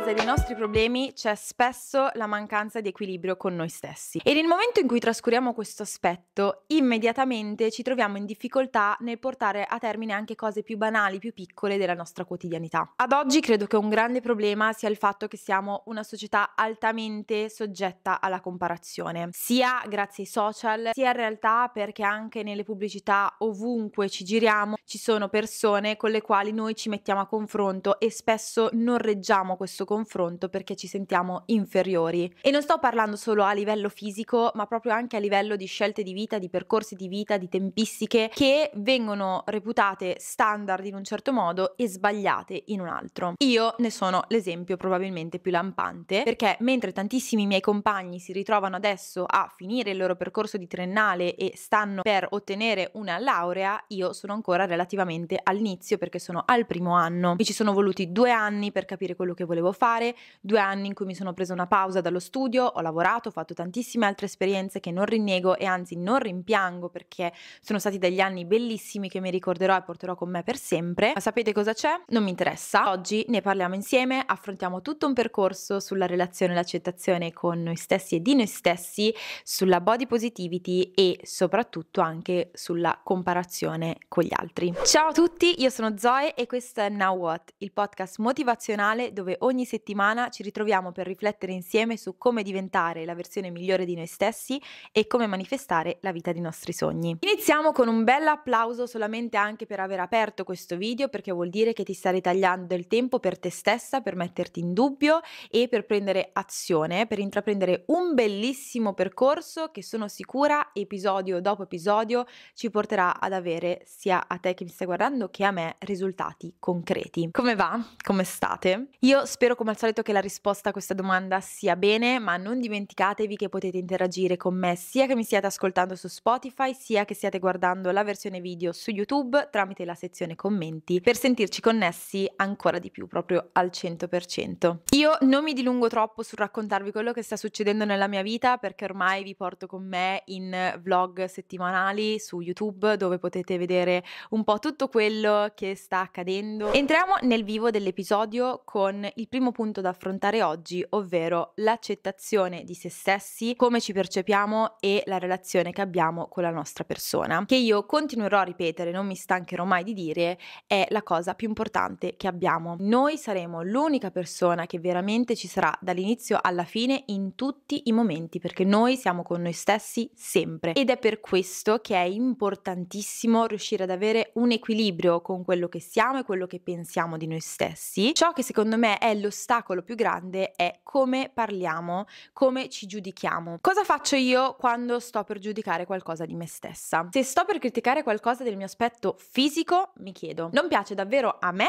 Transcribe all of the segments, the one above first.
base dei nostri problemi c'è spesso la mancanza di equilibrio con noi stessi e nel momento in cui trascuriamo questo aspetto, immediatamente ci troviamo in difficoltà nel portare a termine anche cose più banali, più piccole della nostra quotidianità. Ad oggi credo che un grande problema sia il fatto che siamo una società altamente soggetta alla comparazione, sia grazie ai social, sia in realtà perché anche nelle pubblicità ovunque ci giriamo ci sono persone con le quali noi ci mettiamo a confronto e spesso non reggiamo questo confronto perché ci sentiamo inferiori. E non sto parlando solo a livello fisico, ma proprio anche a livello di scelte di vita, di percorsi di vita, di tempistiche che vengono reputate standard in un certo modo e sbagliate in un altro. Io ne sono l'esempio probabilmente più lampante, perché mentre tantissimi miei compagni si ritrovano adesso a finire il loro percorso di triennale e stanno per ottenere una laurea, io sono ancora relativamente all'inizio perché sono al primo anno. Mi ci sono voluti due anni per capire quello che volevo fare, due anni in cui mi sono presa una pausa dallo studio, ho lavorato, ho fatto tantissime altre esperienze che non rinnego e anzi non rimpiango perché sono stati degli anni bellissimi che mi ricorderò e porterò con me per sempre. Ma sapete cosa c'è? Non mi interessa. Oggi ne parliamo insieme, affrontiamo tutto un percorso sulla relazione e l'accettazione con noi stessi e di noi stessi, sulla body positivity e soprattutto anche sulla comparazione con gli altri. Ciao a tutti, io sono Zoe e questo è Now What, il podcast motivazionale dove ogni settimana ci ritroviamo per riflettere insieme su come diventare la versione migliore di noi stessi e come manifestare la vita dei nostri sogni. Iniziamo con un bel applauso solamente anche per aver aperto questo video perché vuol dire che ti stai ritagliando del tempo per te stessa, per metterti in dubbio e per prendere azione, per intraprendere un bellissimo percorso che sono sicura episodio dopo episodio ci porterà ad avere sia a te che mi stai guardando che a me risultati concreti. Come va? Come state? Io spero come al solito che la risposta a questa domanda sia bene, ma non dimenticatevi che potete interagire con me sia che mi stiate ascoltando su Spotify, sia che stiate guardando la versione video su YouTube tramite la sezione commenti per sentirci connessi ancora di più, proprio al 100%. Io non mi dilungo troppo sul raccontarvi quello che sta succedendo nella mia vita perché ormai vi porto con me in vlog settimanali su YouTube dove potete vedere un po' tutto quello che sta accadendo. Entriamo nel vivo dell'episodio con il primo primo punto da affrontare oggi, ovvero l'accettazione di se stessi, come ci percepiamo e la relazione che abbiamo con la nostra persona, che io continuerò a ripetere, non mi stancherò mai di dire, è la cosa più importante che abbiamo. Noi saremo l'unica persona che veramente ci sarà dall'inizio alla fine in tutti i momenti, perché noi siamo con noi stessi sempre ed è per questo che è importantissimo riuscire ad avere un equilibrio con quello che siamo e quello che pensiamo di noi stessi. Ciò che secondo me è lo l'ostacolo più grande è come parliamo, come ci giudichiamo. Cosa faccio io quando sto per giudicare qualcosa di me stessa? Se sto per criticare qualcosa del mio aspetto fisico, mi chiedo, non piace davvero a me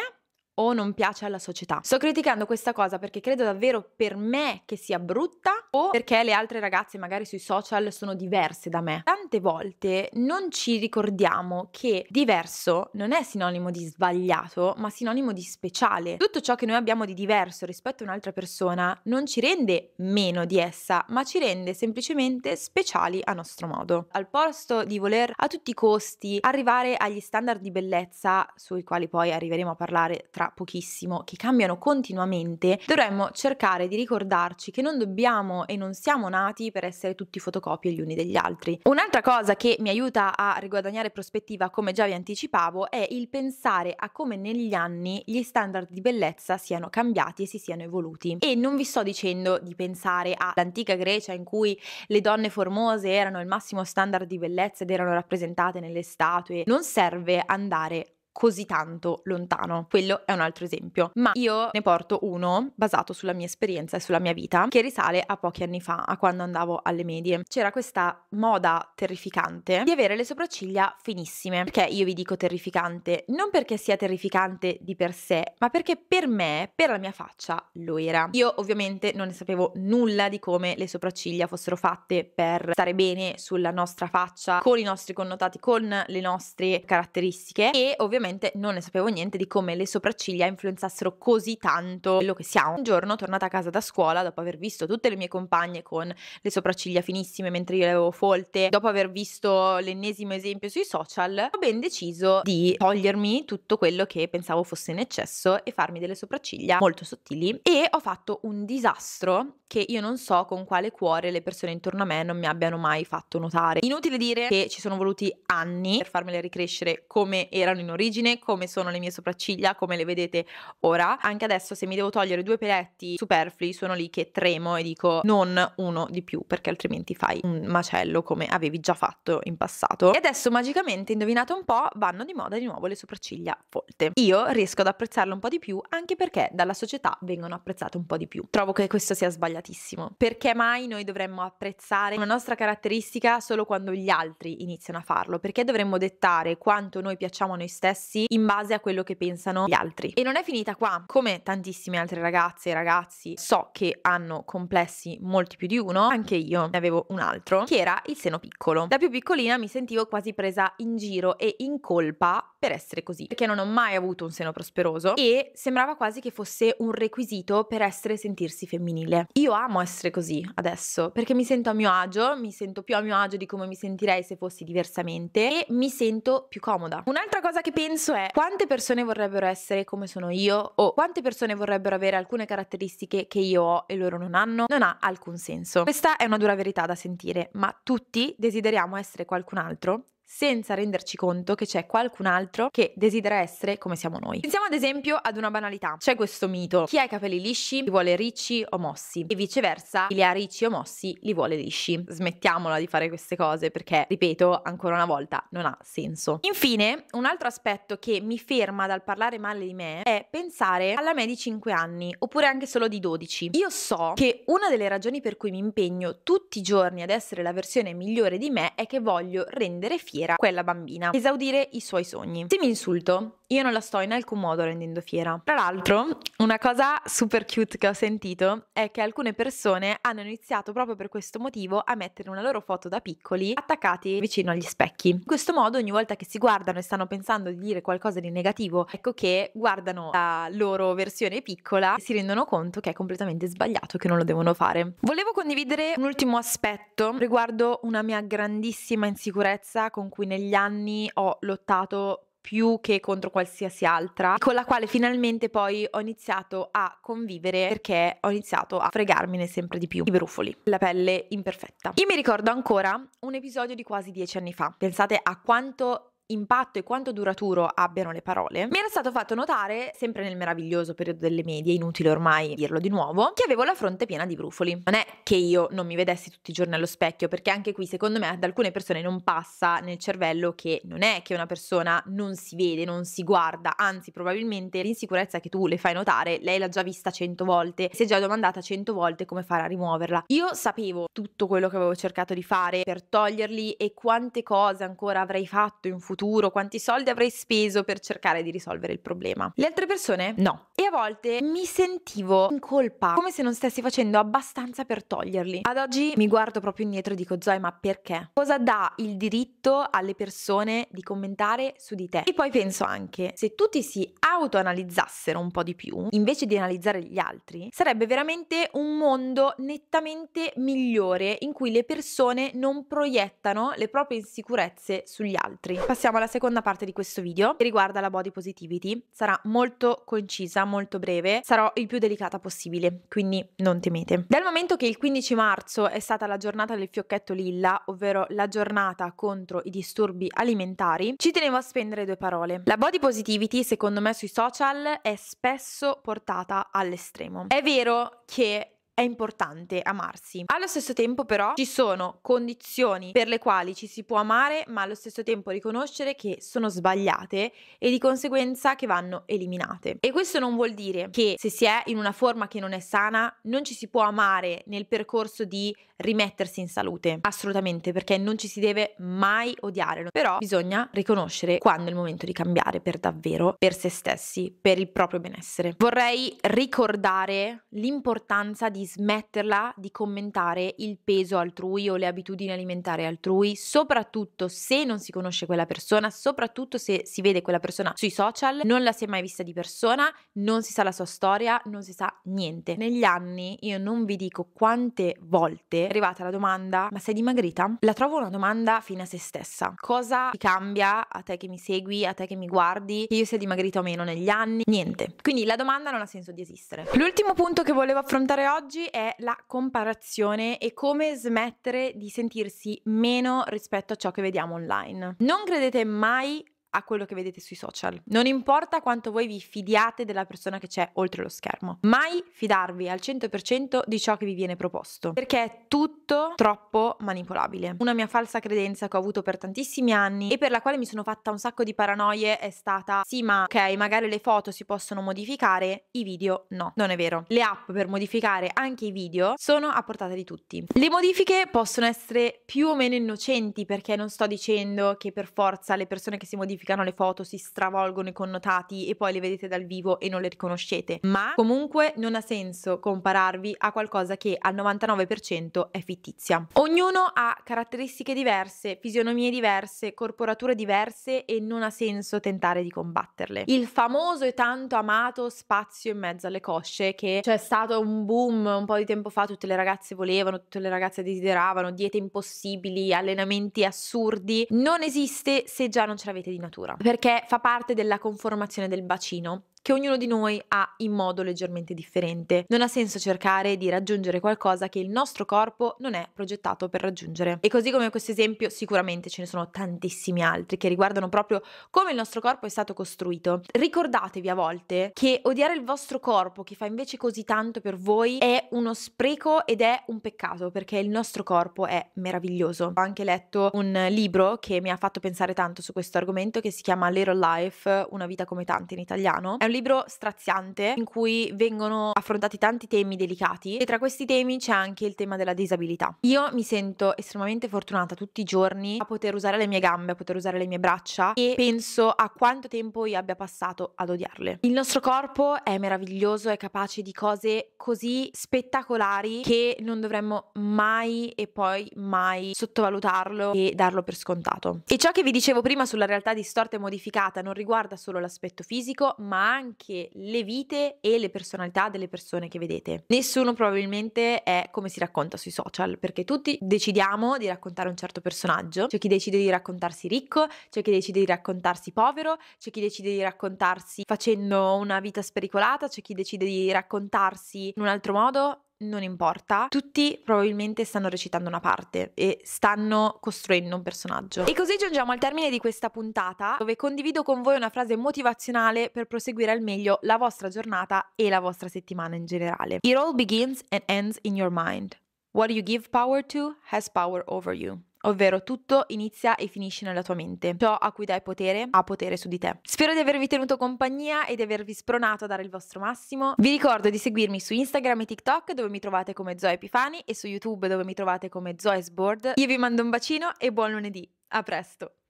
o non piace alla società. Sto criticando questa cosa perché credo davvero per me che sia brutta o perché le altre ragazze magari sui social sono diverse da me. Tante volte non ci ricordiamo che diverso non è sinonimo di sbagliato, ma sinonimo di speciale. Tutto ciò che noi abbiamo di diverso rispetto a un'altra persona non ci rende meno di essa, ma ci rende semplicemente speciali a nostro modo. Al posto di voler a tutti i costi arrivare agli standard di bellezza sui quali poi arriveremo a parlare tra tra pochissimo, che cambiano continuamente, dovremmo cercare di ricordarci che non dobbiamo e non siamo nati per essere tutti fotocopie gli uni degli altri. Un'altra cosa che mi aiuta a riguadagnare prospettiva, come già vi anticipavo, è il pensare a come negli anni gli standard di bellezza siano cambiati e si siano evoluti. E non vi sto dicendo di pensare all'antica Grecia in cui le donne formose erano il massimo standard di bellezza ed erano rappresentate nelle statue. Non serve andare così tanto lontano. Quello è un altro esempio, ma io ne porto uno basato sulla mia esperienza e sulla mia vita che risale a pochi anni fa, a quando andavo alle medie. C'era questa moda terrificante di avere le sopracciglia finissime. Perché io vi dico terrificante? Non perché sia terrificante di per sé, ma perché per me, per la mia faccia, lo era. Io ovviamente non ne sapevo nulla di come le sopracciglia fossero fatte per stare bene sulla nostra faccia, con i nostri connotati, con le nostre caratteristiche e ovviamente ovviamente non ne sapevo niente di come le sopracciglia influenzassero così tanto quello che siamo. Un giorno, tornata a casa da scuola, dopo aver visto tutte le mie compagne con le sopracciglia finissime mentre io le avevo folte, dopo aver visto l'ennesimo esempio sui social, ho ben deciso di togliermi tutto quello che pensavo fosse in eccesso e farmi delle sopracciglia molto sottili e ho fatto un disastro che io non so con quale cuore le persone intorno a me non mi abbiano mai fatto notare. Inutile dire che ci sono voluti anni per farmele ricrescere come erano in origine origine, come sono le mie sopracciglia, come le vedete ora. Anche adesso se mi devo togliere due peletti superflui sono lì che tremo e dico non uno di più perché altrimenti fai un macello come avevi già fatto in passato. E adesso magicamente, indovinate un po', vanno di moda di nuovo le sopracciglia folte. Io riesco ad apprezzarle un po' di più anche perché dalla società vengono apprezzate un po' di più. Trovo che questo sia sbagliatissimo. Perché mai noi dovremmo apprezzare una nostra caratteristica solo quando gli altri iniziano a farlo? Perché dovremmo dettare quanto noi piacciamo a noi stessi stessi in base a quello che pensano gli altri. E non è finita qua. Come tantissime altre ragazze e ragazzi so che hanno complessi molti più di uno, anche io ne avevo un altro, che era il seno piccolo. Da più piccolina mi sentivo quasi presa in giro e in colpa per essere così, perché non ho mai avuto un seno prosperoso e sembrava quasi che fosse un requisito per essere sentirsi femminile. Io amo essere così adesso, perché mi sento a mio agio, mi sento più a mio agio di come mi sentirei se fossi diversamente e mi sento più comoda. Un'altra cosa che penso penso è quante persone vorrebbero essere come sono io o quante persone vorrebbero avere alcune caratteristiche che io ho e loro non hanno, non ha alcun senso. Questa è una dura verità da sentire, ma tutti desideriamo essere qualcun altro senza renderci conto che c'è qualcun altro che desidera essere come siamo noi. Pensiamo ad esempio ad una banalità. C'è questo mito, chi ha i capelli lisci li vuole ricci o mossi e viceversa chi li ha ricci o mossi li vuole lisci. Smettiamola di fare queste cose perché, ripeto, ancora una volta non ha senso. Infine, un altro aspetto che mi ferma dal parlare male di me è pensare alla me di 5 anni oppure anche solo di 12. Io so che una delle ragioni per cui mi impegno tutti i giorni ad essere la versione migliore di me è che voglio rendere fiera pensiera quella bambina, esaudire i suoi sogni. Se mi insulto, io non la sto in alcun modo rendendo fiera. Tra l'altro, una cosa super cute che ho sentito è che alcune persone hanno iniziato proprio per questo motivo a mettere una loro foto da piccoli attaccati vicino agli specchi. In questo modo, ogni volta che si guardano e stanno pensando di dire qualcosa di negativo, ecco che guardano la loro versione piccola e si rendono conto che è completamente sbagliato, che non lo devono fare. Volevo condividere un ultimo aspetto riguardo una mia grandissima insicurezza con cui negli anni ho lottato più che contro qualsiasi altra, con la quale finalmente poi ho iniziato a convivere perché ho iniziato a fregarmene sempre di più i brufoli, la pelle imperfetta. Io mi ricordo ancora un episodio di quasi dieci anni fa. Pensate a quanto impatto e quanto duraturo abbiano le parole, mi era stato fatto notare, sempre nel meraviglioso periodo delle medie, inutile ormai dirlo di nuovo, che avevo la fronte piena di brufoli. Non è che io non mi vedessi tutti i giorni allo specchio, perché anche qui secondo me ad alcune persone non passa nel cervello che non è che una persona non si vede, non si guarda, anzi probabilmente l'insicurezza che tu le fai notare, lei l'ha già vista cento volte, si è già domandata cento volte come fare a rimuoverla. Io sapevo tutto quello che avevo cercato di fare per toglierli e quante cose ancora avrei fatto in futuro futuro, quanti soldi avrei speso per cercare di risolvere il problema. Le altre persone no. E a volte mi sentivo in colpa, come se non stessi facendo abbastanza per toglierli. Ad oggi mi guardo proprio indietro e dico Zoe, ma perché? Cosa dà il diritto alle persone di commentare su di te? E poi penso anche, se tutti si autoanalizzassero un po' di più, invece di analizzare gli altri, sarebbe veramente un mondo nettamente migliore in cui le persone non proiettano le proprie insicurezze sugli altri. Passiamo siamo alla seconda parte di questo video che riguarda la body positivity. Sarà molto concisa, molto breve, sarò il più delicata possibile, quindi non temete. Dal momento che il 15 marzo è stata la giornata del fiocchetto lilla, ovvero la giornata contro i disturbi alimentari, ci tenevo a spendere due parole. La body positivity, secondo me, sui social è spesso portata all'estremo. È vero che è importante amarsi. Allo stesso tempo però ci sono condizioni per le quali ci si può amare ma allo stesso tempo riconoscere che sono sbagliate e di conseguenza che vanno eliminate. E questo non vuol dire che se si è in una forma che non è sana non ci si può amare nel percorso di rimettersi in salute. Assolutamente perché non ci si deve mai odiare. Però bisogna riconoscere quando è il momento di cambiare per davvero, per se stessi, per il proprio benessere. Vorrei ricordare l'importanza di smetterla di commentare il peso altrui o le abitudini alimentari altrui, soprattutto se non si conosce quella persona, soprattutto se si vede quella persona sui social, non la si è mai vista di persona, non si sa la sua storia, non si sa niente. Negli anni io non vi dico quante volte è arrivata la domanda "Ma sei dimagrita?". La trovo una domanda fine a se stessa. Cosa ti cambia a te che mi segui, a te che mi guardi, che io sia dimagrita o meno negli anni? Niente. Quindi la domanda non ha senso di esistere. L'ultimo punto che volevo affrontare oggi oggi è la comparazione e come smettere di sentirsi meno rispetto a ciò che vediamo online. Non credete mai a quello che vedete sui social. Non importa quanto voi vi fidiate della persona che c'è oltre lo schermo, mai fidarvi al 100% di ciò che vi viene proposto, perché è tutto troppo manipolabile. Una mia falsa credenza che ho avuto per tantissimi anni e per la quale mi sono fatta un sacco di paranoie è stata sì ma ok magari le foto si possono modificare, i video no. Non è vero. Le app per modificare anche i video sono a portata di tutti. Le modifiche possono essere più o meno innocenti perché non sto dicendo che per forza le persone che si modificano modificano le foto, si stravolgono i connotati e poi le vedete dal vivo e non le riconoscete. Ma comunque non ha senso compararvi a qualcosa che al 99% è fittizia. Ognuno ha caratteristiche diverse, fisionomie diverse, corporature diverse e non ha senso tentare di combatterle. Il famoso e tanto amato spazio in mezzo alle cosce che c'è stato un boom un po' di tempo fa, tutte le ragazze volevano, tutte le ragazze desideravano, diete impossibili, allenamenti assurdi, non esiste se già non ce l'avete di natura natura, perché fa parte della conformazione del bacino che ognuno di noi ha in modo leggermente differente. Non ha senso cercare di raggiungere qualcosa che il nostro corpo non è progettato per raggiungere. E così come questo esempio, sicuramente ce ne sono tantissimi altri che riguardano proprio come il nostro corpo è stato costruito. Ricordatevi a volte che odiare il vostro corpo, che fa invece così tanto per voi, è uno spreco ed è un peccato perché il nostro corpo è meraviglioso. Ho anche letto un libro che mi ha fatto pensare tanto su questo argomento che si chiama Little Life, una vita come tante in italiano. È un un libro straziante in cui vengono affrontati tanti temi delicati e tra questi temi c'è anche il tema della disabilità. Io mi sento estremamente fortunata tutti i giorni a poter usare le mie gambe, a poter usare le mie braccia e penso a quanto tempo io abbia passato ad odiarle. Il nostro corpo è meraviglioso, è capace di cose così spettacolari che non dovremmo mai e poi mai sottovalutarlo e darlo per scontato. E ciò che vi dicevo prima sulla realtà distorta e modificata non riguarda solo l'aspetto fisico, ma anche anche le vite e le personalità delle persone che vedete. Nessuno probabilmente è come si racconta sui social, perché tutti decidiamo di raccontare un certo personaggio. C'è chi decide di raccontarsi ricco, c'è chi decide di raccontarsi povero, c'è chi decide di raccontarsi facendo una vita spericolata, c'è chi decide di raccontarsi in un altro modo non importa, tutti probabilmente stanno recitando una parte e stanno costruendo un personaggio. E così giungiamo al termine di questa puntata dove condivido con voi una frase motivazionale per proseguire al meglio la vostra giornata e la vostra settimana in generale. It all begins and ends in your mind. What you give power to has power over you ovvero tutto inizia e finisce nella tua mente. Ciò a cui dai potere ha potere su di te. Spero di avervi tenuto compagnia e di avervi spronato a dare il vostro massimo. Vi ricordo di seguirmi su Instagram e TikTok dove mi trovate come Zoe Epifani e su YouTube dove mi trovate come Zoe's Board. Io vi mando un bacino e buon lunedì. A presto!